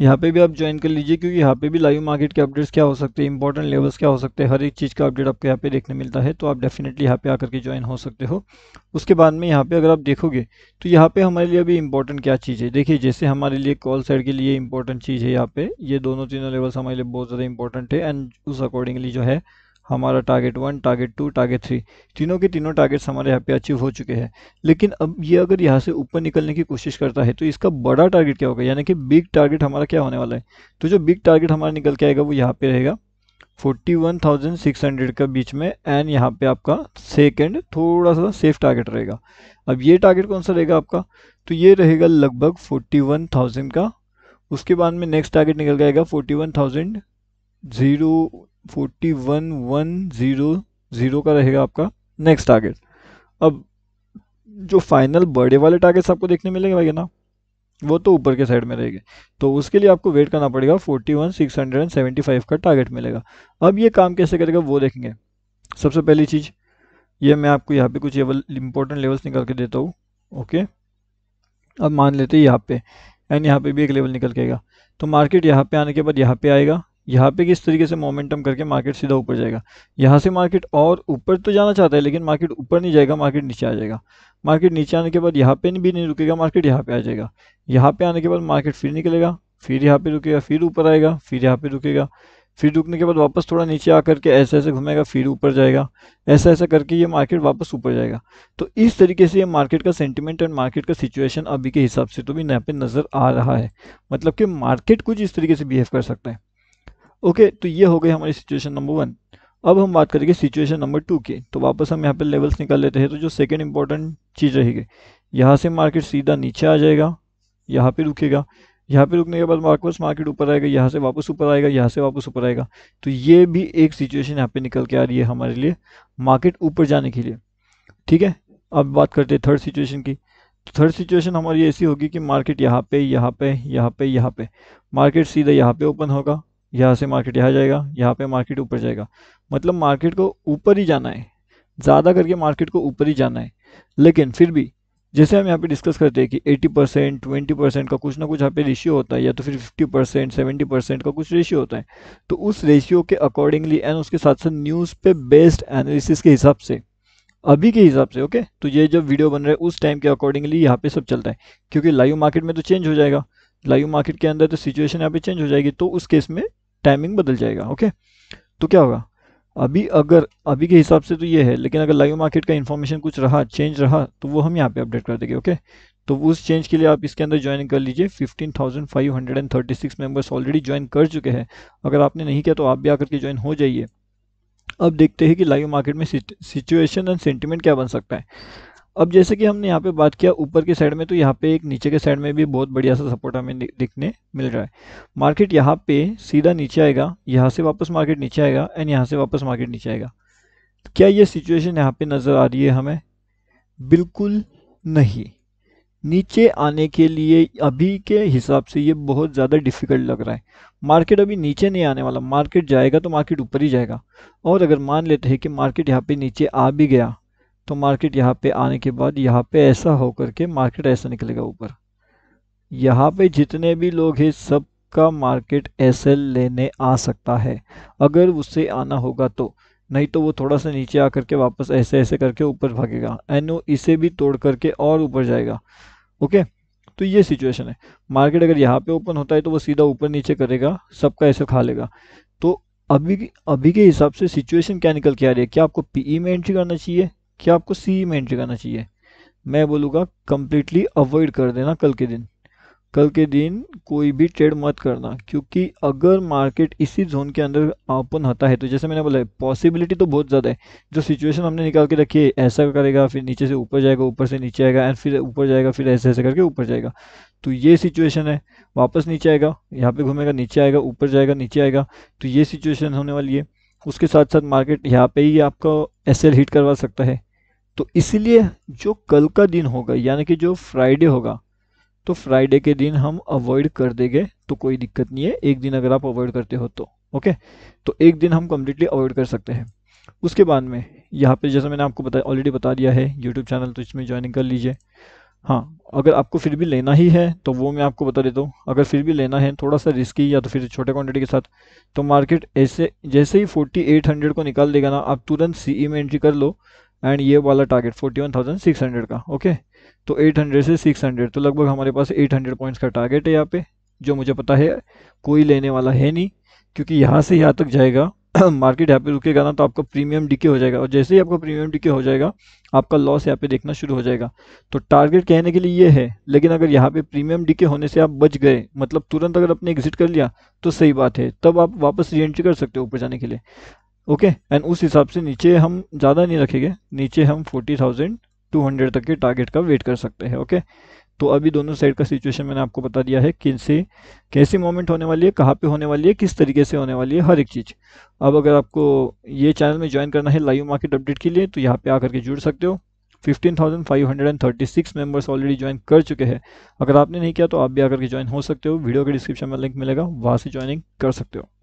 यहाँ पे भी आप ज्वाइन कर लीजिए क्योंकि यहाँ पे भी लाइव मार्केट के अपडेट्स क्या हो सकते हैं इंपॉर्टेंट लेवल्स क्या हो सकते हैं हर एक चीज़ का अपडेट आपको यहाँ पे देखने मिलता है तो आप डेफिनेटली यहाँ पे आकर के ज्वाइन हो सकते हो उसके बाद में यहाँ पे अगर आप देखोगे तो यहाँ पे हमारे लिए अभी इंपॉर्टेंट क्या चीज़ है देखिए जैसे हमारे लिए कॉल साइड के लिए इंपॉर्टेंट चीज़ है यहाँ पे ये दोनों तीनों लेवल्स हमारे लिए बहुत ज़्यादा इंपॉर्टेंट है एंड उस अकॉर्डिंगली जो है हमारा target one target two target three तीनों के तीनों टारगेट्स हमारे यहाँ पे अचीव हो चुके हैं लेकिन अब ये अगर यहाँ से ऊपर निकलने की कोशिश करता है तो इसका बड़ा टारगेट क्या होगा यानी कि बिग टारगेट हमारा क्या होने वाला है तो जो बिग टारगेट हमारा निकल के आएगा वो यहाँ पे रहेगा फोर्टी का बीच में एंड यहाँ पर आपका सेकेंड थोड़ा सा सेफ टारगेट रहेगा अब ये टारगेट कौन सा रहेगा आपका तो ये रहेगा लगभग फोर्टी का उसके बाद में नेक्स्ट टारगेट निकल जाएगा thousand zero forty one one zero zero का रहेगा आपका नेक्स्ट टारगेट अब जो फाइनल बर्थडे वाले टारगेट्स आपको देखने मिलेंगे भाई ना वो तो ऊपर के साइड में रहेंगे तो उसके लिए आपको वेट करना पड़ेगा forty one six hundred and seventy five का टारगेट मिलेगा अब ये काम कैसे करेगा वो देखेंगे सबसे पहली चीज़ ये मैं आपको यहाँ पे कुछ लेवल इंपॉर्टेंट लेवल्स निकाल के देता हूँ ओके अब मान लेते हैं यहाँ पे एंड यहाँ पे भी एक लेवल निकल के आएगा तो मार्केट यहाँ पे आने के बाद यहाँ पे आएगा यहाँ पे किस तरीके से मोमेंटम करके मार्केट सीधा ऊपर जाएगा यहाँ से मार्केट और ऊपर तो जाना चाहता है लेकिन मार्केट ऊपर नहीं जाएगा मार्केट नीचे आ जाएगा मार्केट नीचे आने के बाद यहाँ पे भी नहीं रुकेगा मार्केट यहाँ पे आ जाएगा यहाँ पे आने के बाद मार्केट फिर निकलेगा फिर यहाँ पे रुकेगा फिर ऊपर आएगा फिर यहाँ पे रुकेगा फिर रुकने के बाद वापस थोड़ा नीचे आकर के ऐसे ऐसे घूमेगा फिर ऊपर जाएगा ऐसा ऐसा करके ये मार्केट वापस ऊपर जाएगा तो इस तरीके से ये मार्केट का सेंटिमेंट एंड मार्केट का सिचुएशन अभी के हिसाब से तो भी यहाँ पे नज़र आ रहा है मतलब कि मार्केट कुछ इस तरीके से बिहेव कर सकता है ओके तो ये हो गई हमारी सिचुएशन नंबर वन अब हम बात करेंगे सिचुएशन नंबर टू की तो वापस हम यहाँ पे लेवल्स निकाल लेते हैं तो जो सेकेंड इंपॉर्टेंट चीज़ रहेगी यहाँ से मार्केट सीधा नीचे आ जाएगा यहाँ पे रुकेगा यहाँ पे रुकने के बाद वापस मार्केट ऊपर आएगा यहाँ से वापस ऊपर आएगा यहाँ से वापस ऊपर आएगा तो ये भी एक सिचुएशन यहाँ पे निकल के आ रही है हमारे लिए मार्केट ऊपर जाने के लिए ठीक है अब बात करते हैं थर्ड सिचुएशन की थर्ड तो सिचुएशन हमारी ऐसी होगी कि मार्केट यहाँ पे यहाँ पे यहाँ पे यहाँ पे मार्केट सीधा यहाँ पे ओपन होगा यहाँ से मार्केट यहाँ जाएगा यहाँ पे मार्केट ऊपर जाएगा मतलब मार्केट को ऊपर ही जाना है ज़्यादा करके मार्केट को ऊपर ही जाना है लेकिन फिर भी जैसे हम यहाँ पे डिस्कस करते हैं कि 80 परसेंट ट्वेंटी परसेंट का कुछ ना कुछ यहाँ पे रेशियो होता है या तो फिर 50 परसेंट सेवेंटी परसेंट का कुछ रेशियो होता है तो उस रेशियो के अकॉर्डिंगली एंड उसके साथ साथ न्यूज़ पे बेस्ड एनालिसिस के हिसाब से अभी के हिसाब से ओके तो ये जब वीडियो बन रहा है उस टाइम के अकॉर्डिंगली यहाँ पर सब चलता है क्योंकि लाइव मार्केट में तो चेंज हो जाएगा लाइव मार्केट के अंदर तो सिचुएशन यहाँ पे चेंज हो जाएगी तो उस केस में टाइमिंग बदल जाएगा ओके तो क्या होगा अभी अगर अभी के हिसाब से तो ये है लेकिन अगर लाइव मार्केट का इन्फॉर्मेशन कुछ रहा चेंज रहा तो वो हम यहाँ पे अपडेट कर देंगे ओके तो उस चेंज के लिए आप इसके अंदर ज्वाइन कर लीजिए 15,536 मेंबर्स ऑलरेडी ज्वाइन कर चुके हैं अगर आपने नहीं किया तो आप भी आकर के ज्वाइन हो जाइए अब देखते हैं कि लाइव मार्केट में सिचुएशन एंड सेंटिमेंट क्या बन सकता है अब जैसे कि हमने यहाँ पे बात किया ऊपर के साइड में तो यहाँ पे एक नीचे के साइड में भी बहुत बढ़िया सा सपोर्ट हमें दिखने मिल रहा है मार्केट यहाँ पे सीधा नीचे आएगा यहाँ से वापस मार्केट नीचे आएगा एंड यहाँ से वापस मार्केट नीचे आएगा तो क्या ये सिचुएशन यहाँ पे नज़र आ रही है हमें बिल्कुल नहीं नीचे आने के लिए अभी के हिसाब से ये बहुत ज़्यादा डिफ़िकल्ट लग रहा है मार्केट अभी नीचे नहीं आने वाला मार्केट जाएगा तो मार्केट ऊपर ही जाएगा और अगर मान लेते हैं कि मार्केट यहाँ पे नीचे आ भी गया तो मार्केट यहाँ पे आने के बाद यहाँ पे ऐसा होकर के मार्केट ऐसा निकलेगा ऊपर यहाँ पे जितने भी लोग हैं सब का मार्केट ऐसे लेने आ सकता है अगर उससे आना होगा तो नहीं तो वो थोड़ा सा नीचे आ करके वापस ऐसे ऐसे करके ऊपर भागेगा एनो इसे भी तोड़ करके और ऊपर जाएगा ओके तो ये सिचुएशन है मार्केट अगर यहाँ पे ओपन होता है तो वो सीधा ऊपर नीचे करेगा सबका ऐसे खा लेगा तो अभी अभी के हिसाब से सिचुएशन क्या निकल के आ रही है क्या आपको पीई e में एंट्री करना चाहिए कि आपको सी में एंट्री करना चाहिए मैं बोलूँगा कम्प्लीटली अवॉइड कर देना कल के दिन कल के दिन कोई भी ट्रेड मत करना क्योंकि अगर मार्केट इसी जोन के अंदर ओपन होता है तो जैसे मैंने बोला पॉसिबिलिटी तो बहुत ज़्यादा है जो सिचुएशन हमने निकाल के रखी है ऐसा करेगा फिर नीचे से ऊपर जाएगा ऊपर से नीचे आएगा एंड फिर ऊपर जाएगा फिर ऐसे ऐसे करके ऊपर जाएगा तो ये सिचुएशन है वापस नीचे आएगा यहाँ पर घूमेगा नीचे आएगा ऊपर जाएगा नीचे आएगा तो ये सिचुएशन होने वाली है उसके साथ साथ मार्केट यहाँ पे ही आपका एस हिट करवा सकता है तो इसलिए जो कल का दिन होगा यानी कि जो फ्राइडे होगा तो फ्राइडे के दिन हम अवॉइड कर देंगे तो कोई दिक्कत नहीं है एक दिन अगर आप अवॉइड करते हो तो ओके तो एक दिन हम कम्प्लीटली अवॉइड कर सकते हैं उसके बाद में यहाँ पे जैसा मैंने आपको बताया ऑलरेडी बता दिया है यूट्यूब चैनल तो इसमें ज्वाइनिंग कर लीजिए हाँ अगर आपको फिर भी लेना ही है तो वो मैं आपको बता देता हूँ अगर फिर भी लेना है थोड़ा सा रिस्की या तो फिर छोटे क्वांटिटी के साथ तो मार्केट ऐसे जैसे ही 4800 को निकाल देगा ना आप तुरंत सीई e में एंट्री कर लो एंड ये वाला टारगेट 41,600 का ओके तो 800 से 600 तो लगभग हमारे पास 800 पॉइंट्स का टारगेट है यहाँ पे जो मुझे पता है कोई लेने वाला है नहीं क्योंकि यहाँ से यहाँ तक जाएगा मार्केट यहाँ पे रुकेगा ना तो आपका प्रीमियम डिके हो जाएगा और जैसे ही आपका प्रीमियम डिके हो जाएगा आपका लॉस यहाँ पे देखना शुरू हो जाएगा तो टारगेट कहने के लिए ये है लेकिन अगर यहाँ पे प्रीमियम डिके होने से आप बच गए मतलब तुरंत अगर आपने एग्जिट कर लिया तो सही बात है तब आप वापस री एंट्री कर सकते हो ऊपर जाने के लिए ओके एंड उस हिसाब से नीचे हम ज़्यादा नहीं रखेंगे नीचे हम फोर्टी थाउजेंड टू हंड्रेड तक के टारगेट का वेट कर सकते हैं ओके तो अभी दोनों साइड का सिचुएशन मैंने आपको बता दिया है किन से कैसी मोमेंट होने वाली है कहाँ पे होने वाली है किस तरीके से होने वाली है हर एक चीज़ अब अगर आपको ये चैनल में ज्वाइन करना है लाइव मार्केट अपडेट के लिए तो यहाँ पे आकर के जुड़ सकते हो 15,536 मेंबर्स ऑलरेडी ज्वाइन कर चुके हैं अगर आपने नहीं किया तो आप भी आकर के ज्वाइन हो सकते हो वीडियो के डिस्क्रिप्शन में लिंक मिलेगा वहाँ से ज्वाइनिंग कर सकते हो